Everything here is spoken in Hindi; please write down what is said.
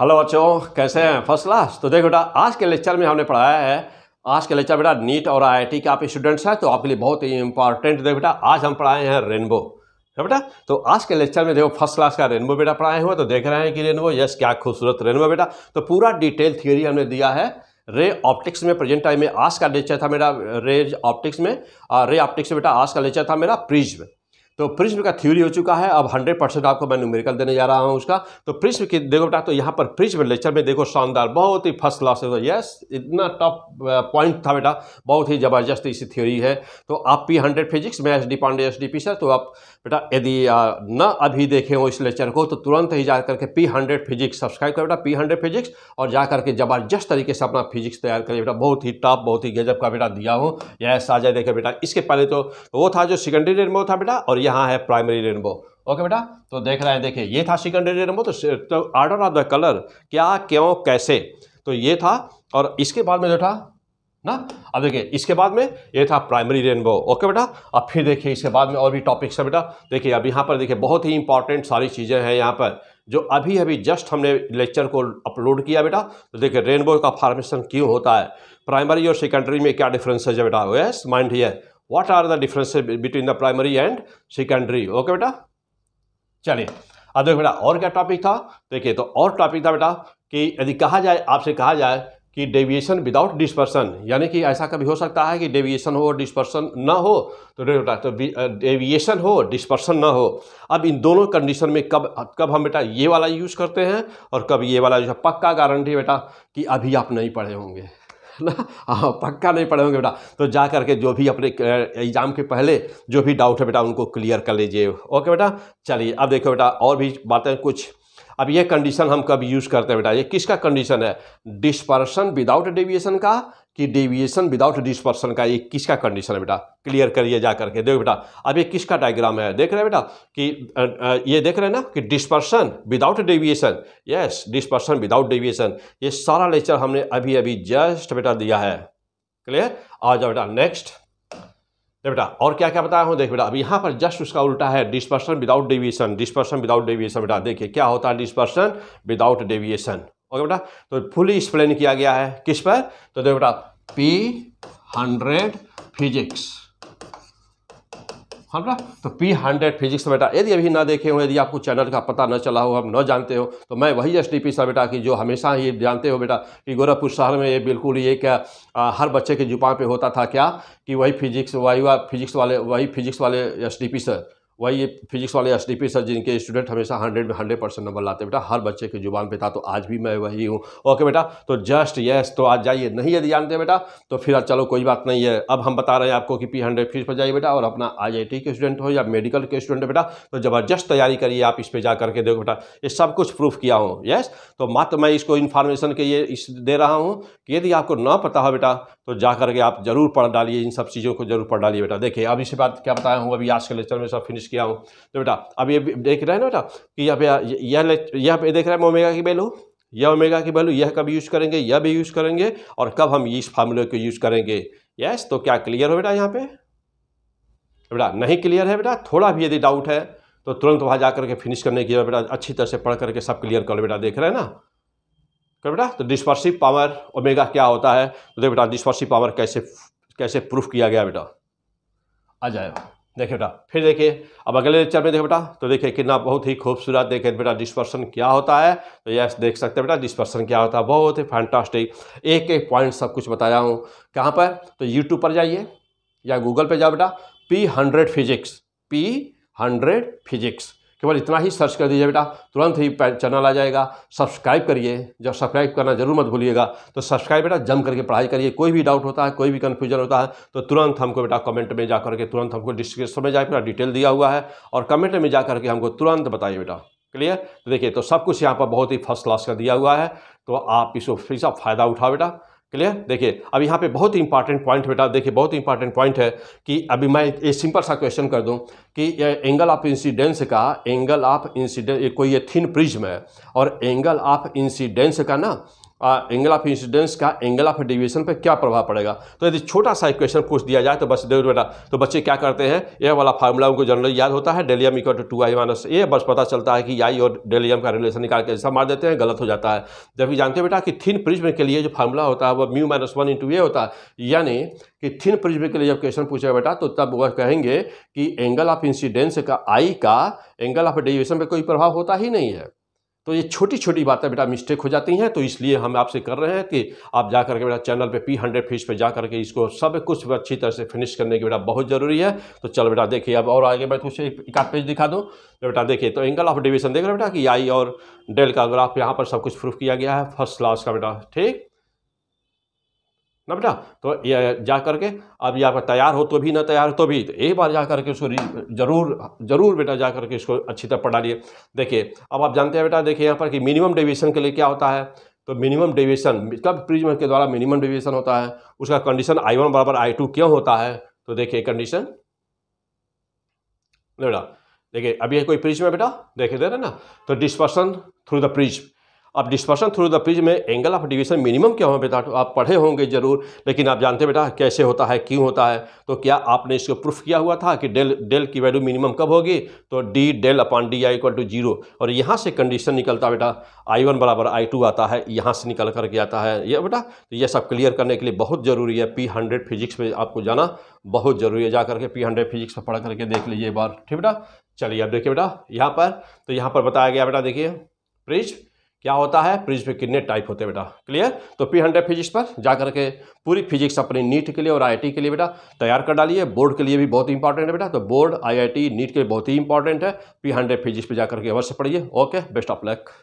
हेलो बच्चों कैसे हैं फर्स्ट क्लास तो देखो बेटा आज के लेक्चर में हमने पढ़ाया है आज के लेक्चर बेटा नीट और आईआईटी के आप स्टूडेंट्स हैं तो आपके लिए बहुत ही इंपॉर्टेंट देखो बेटा आज हम पढ़ाए हैं रेनबो है बेटा तो आज के लेक्चर में देखो फर्स्ट क्लास का रेनबो बेटा पढ़ाए हुए तो देख रहे हैं कि रेनबो यस क्या खूबसूरत रेनबो बेटा तो पूरा डिटेल थियोरी हमने दिया है रे ऑप्टिक्स में प्रेजेंट टाइम में आज का लेक्चर था मेरा रे ऑप्टिक्स में रे ऑप्टिक्स में बेटा आज का लेक्चर था मेरा में तो प्रिज्म का थ्योरी हो चुका है अब 100 परसेंट आपको मैं न्यूमेरिकल देने जा रहा हूँ उसका तो प्रिज्म की देखो बेटा तो यहाँ पर प्रिज्म लेक्चर में देखो शानदार बहुत ही फर्स्ट क्लास है यस इतना टॉप पॉइंट uh, था बेटा बहुत ही ज़बरदस्त इसी थ्योरी है तो आप पी हंड्रेड फिजिक्स में S D Pandey S D P sir तो आप बेटा यदि uh, न अभी देखे हो इस लेक्चर को तो तुरंत ही जा करके पी हंड्रेड फिजिक्स सब्सक्राइब करें बेटा पी हंड्रेड फिजिक्स और जा करके ज़बरदस्त तरीके से अपना फिजिक्स तैयार करें बेटा बहुत ही टॉप बहुत ही गजब का बेटा दिया हूँ यस आ जाए देखे बेटा इसके पहले तो, तो वो था जो सेकेंडरी डेट में था बेटा और यहाँ है प्राइमरी रेनबो ओके बेटा तो देख रहे हैं देखिए ये था सेकेंडरी रेनबो तो, तो आर्डर ऑफ द कलर क्या क्यों कैसे तो ये था और इसके बाद में जो था ना अब देखिए इसके बाद में ये था प्राइमरी रेनबो ओके बेटा अब फिर देखिए इसके बाद में और भी टॉपिक्स है बेटा देखिए अब यहाँ पर देखिए बहुत ही इंपॉर्टेंट सारी चीज़ें हैं यहाँ पर जो अभी अभी जस्ट हमने लेक्चर को अपलोड किया बेटा तो देखिए रेनबो का फॉर्मेशन क्यों होता है प्राइमरी और सेकेंडरी में क्या डिफरेंस है बेटा यस माइंड ही what are the differences between the primary and secondary okay बेटा चलिए अब देखो बेटा और क्या टॉपिक था देखिए तो और टॉपिक था बेटा कि यदि कहा जाए आपसे कहा जाए कि डेविएशन विदाउट डिस्पर्सन यानी कि ऐसा कभी हो सकता है कि डेविएशन हो डिस्पर्सन ना हो तो बेटा तो डेविएशन हो डिस्पर्सन ना हो अब इन दोनों कंडीशन में कब कब हम बेटा ये वाला यूज़ करते हैं और कब ये वाला जो पक्का गारंटी बेटा कि अभी आप नहीं पढ़े होंगे ना हाँ पक्का नहीं पढ़े होंगे बेटा तो जा करके जो भी अपने एग्ज़ाम के पहले जो भी डाउट है बेटा उनको क्लियर कर लीजिए ओके बेटा चलिए अब देखो बेटा और भी बातें कुछ अब ये कंडीशन हम कब यूज़ करते हैं बेटा ये किसका कंडीशन है डिस्पर्सन विदाउट डेविएशन का कि डेविएशन विदाउट डिस्पर्सन का ये किसका कंडीशन है बेटा क्लियर करिए जा करके देखो बेटा अब ये किसका डायग्राम है देख रहे हैं बेटा कि ये देख रहे हैं ना कि dispersion without deviation yes dispersion without deviation ये सारा लेक्चर हमने अभी अभी जस्ट बेटा दिया है क्लियर आ जाओ बेटा नेक्स्ट बेटा और क्या क्या बताया हूँ देख बेटा अब यहाँ पर जस्ट उसका उल्टा है dispersion without deviation dispersion without deviation बेटा देखिए क्या होता है डिस्पर्सन विदाउट डेविएशन ओके बेटा तो फुली एक्सप्लेन किया गया है किस पर तो देखो बेटा पी हंड्रेड फिजिक्स हाँ बेटा तो पी हंड्रेड फिजिक्स बेटा यदि अभी ना देखे हो यदि आपको चैनल का पता न चला हो हम न जानते हो तो मैं वही एस डी पी सा बेटा की जो हमेशा ही जानते हो बेटा कि गोरखपुर शहर में ये बिल्कुल ये क्या आ, हर बच्चे के जुपा पे होता था क्या कि वही फिजिक्स वही वा, फिजिक्स वाले वही फिजिक्स वाले एस डी पी सर वही फिजिक्स वाले एस डी पी सर जिनके स्टूडेंट हमेशा हंड्रेड में हंड्रेड परसेंट नंबर लाते बेटा हर बच्चे की जुबान पे था तो आज भी मैं वही हूँ ओके बेटा तो जस्ट येस तो आज जाइए नहीं यदि जानते बेटा तो फिर चलो कोई बात नहीं है अब हम बता रहे हैं आपको कि पी हंड्रेड फीस पर जाइए बेटा और अपना आई आई टी के स्टूडेंट हो या मेडिकल के स्टूडेंट बेटा तो ज़बरदस्त तैयारी करिए आप इस पर जा करके देखो बेटा ये सब कुछ प्रूफ किया हूँ यस तो मात्र मैं इसको इन्फॉर्मेशन के ये इस दे रहा हूँ कि यदि आपको ना पता हो बेटा तो जा करके आप जरूर पढ़ डालिए इन सब चीज़ों को जरूर पढ़ डालिए बेटा देखिए अब इसी बात क्या बताया हूँ अभी आज के लेक्चर में सब फिनिश कोशिश किया हूँ तो बेटा अब ये देख रहे हैं ना बेटा कि यहाँ पे यह यहाँ पे देख रहे हैं ओमेगा की वैल्यू यह ओमेगा की वैल्यू यह कब यूज़ करेंगे यह भी यूज़ करेंगे और कब हम इस फार्मूले को यूज़ करेंगे यस तो क्या क्लियर हो बेटा यहाँ पे बेटा नहीं क्लियर है बेटा थोड़ा भी यदि डाउट है तो तुरंत वहाँ जा करके फिनिश करने की बेटा अच्छी तरह से पढ़ करके सब क्लियर कर लो बेटा देख रहे हैं ना कर बेटा तो डिस्पर्सिव पावर ओमेगा क्या होता है तो देख बेटा डिस्पर्सिव पावर कैसे कैसे प्रूफ किया गया बेटा आ जाए देखिए बेटा फिर देखिए अब अगले लेक्चर में देखिए बेटा तो देखिए कितना बहुत ही खूबसूरत देखिए बेटा डिस्पर्सन क्या होता है तो यस देख सकते हैं बेटा डिस्पर्सन क्या होता है बहुत ही फैंटास्टिक एक एक पॉइंट सब कुछ बताया हूँ कहाँ पर तो यूट्यूब पर जाइए या गूगल पर जाओ बेटा P hundred physics P hundred physics केवल इतना ही सर्च कर दीजिए बेटा तुरंत ही चैनल आ जाएगा सब्सक्राइब करिए जब सब्सक्राइब करना जरूर मत भूलिएगा तो सब्सक्राइब बेटा जम करके पढ़ाई करिए कोई भी डाउट होता है कोई भी कन्फ्यूजन होता है तो तुरंत हमको बेटा कमेंट में जा करके तुरंत हमको डिस्क्रिप्शन में जाए पूरा डिटेल दिया हुआ है और कमेंट में जा करके हमको तुरंत बताइए बेटा क्लियर तो देखिए तो सब कुछ यहाँ पर बहुत ही फर्स्ट क्लास का दिया हुआ है तो आप इसको फिर सा फ़ायदा उठाओ बेटा क्लियर देखिए अब यहाँ पे बहुत ही इंपॉर्टेंट पॉइंट बेटा देखिए बहुत ही इंपॉर्टेंट पॉइंट है कि अभी मैं एक सिंपल सा क्वेश्चन कर दूं कि एंगल ऑफ इंसिडेंस का एंगल ऑफ इंसिडेंस कोई ये थिन प्रिज्म है और एंगल ऑफ इंसिडेंस का ना एंगल ऑफ इंसिडेंस का एंगल ऑफ डिविएशन पे क्या प्रभाव पड़ेगा तो यदि छोटा सा इक्वेशन पूछ दिया जाए तो बस देखो बेटा तो बच्चे क्या करते हैं यह वाला फार्मूला उनको जनरली याद होता है डेलियम equal to two I minus A बस पता चलता है कि आई और डेलियम का रिलेशन निकाल के ऐसा मार देते हैं गलत हो जाता है जबकि जानते हैं बेटा कि थिन प्रिज्म के लिए जो फार्मूला होता है वह mu minus one into A होता है यानी कि थिन प्रिज्म के लिए जब क्वेश्चन पूछेगा बेटा तो तब वह कहेंगे कि एंगल ऑफ इंसिडेंस का आई का एंगल ऑफ डिविएशन पर कोई प्रभाव होता ही नहीं है तो ये छोटी छोटी बातें बेटा मिस्टेक हो जाती हैं तो इसलिए हम आपसे कर रहे हैं कि आप जा करके बेटा चैनल पे पी हंड्रेड फीस पर जा करके इसको सब कुछ अच्छी तरह से फिनिश करने की बेटा बहुत ज़रूरी है तो चलो बेटा देखिए अब और आगे मैं कुछ एक आध पेज दिखा दूँ तो बेटा देखिए तो एंगल ऑफ डिविजन देख रहे बेटा कि आई और डेल का ग्राफ यहाँ पर सब कुछ प्रूफ किया गया है फर्स्ट क्लास का बेटा ठीक ना बेटा तो ये जा करके अब यहाँ पर तैयार हो तो भी ना तैयार हो तो भी तो एक बार जा करके उसको जरूर जरूर बेटा जा करके इसको अच्छी तरह लिए देखिए अब आप जानते हैं बेटा देखिए यहाँ पर कि मिनिमम डेविएशन के लिए क्या होता है तो मिनिमम डेविएशन मतलब प्रिज्म के द्वारा मिनिमम डेविएशन होता है उसका कंडीशन आई वन बराबर आई टू क्यों होता है तो देखिए कंडीशन बेटा देखिए अभी कोई प्रिज्म है बेटा देखे दे रहे ना तो डिस्पर्सन थ्रू द प्रिज्म अब डिस्पर्शन थ्रू द प्रिज में एंगल ऑफ डिवीजन मिनिमम क्या हो बेटा तो आप पढ़े होंगे जरूर लेकिन आप जानते बेटा कैसे होता है क्यों होता है तो क्या आपने इसको प्रूफ किया हुआ था कि डेल डेल की वैल्यू मिनिमम कब होगी तो D del upon D I equal to zero और यहाँ से कंडीशन निकलता बेटा आई वन बराबर आई टू आता है यहाँ से निकल करके आता है ये बेटा तो ये सब क्लियर करने के लिए बहुत ज़रूरी है पी हंड्रेड फिजिक्स में आपको जाना बहुत ज़रूरी है जा करके पी हंड्रेड फिजिक्स में पढ़ करके देख लीजिए एक बार ठीक बेटा चलिए अब देखिए बेटा यहाँ पर तो यहाँ पर बताया गया बेटा देखिए प्रिज क्या होता है फ्रिज पे कितने टाइप होते हैं बेटा क्लियर तो पी हंड्रेड फिजिक्स पर जा करके पूरी फिजिक्स अपनी नीट के लिए और आईआईटी के लिए बेटा तैयार कर डालिए बोर्ड के लिए भी बहुत इंपॉर्टेंट है बेटा तो बोर्ड आईआईटी नीट के लिए बहुत ही इंपॉर्टेंट है पी हंड्रेड फिजिक्स पर जाकर के अवश्य पढ़िए ओके बेस्ट ऑफ लक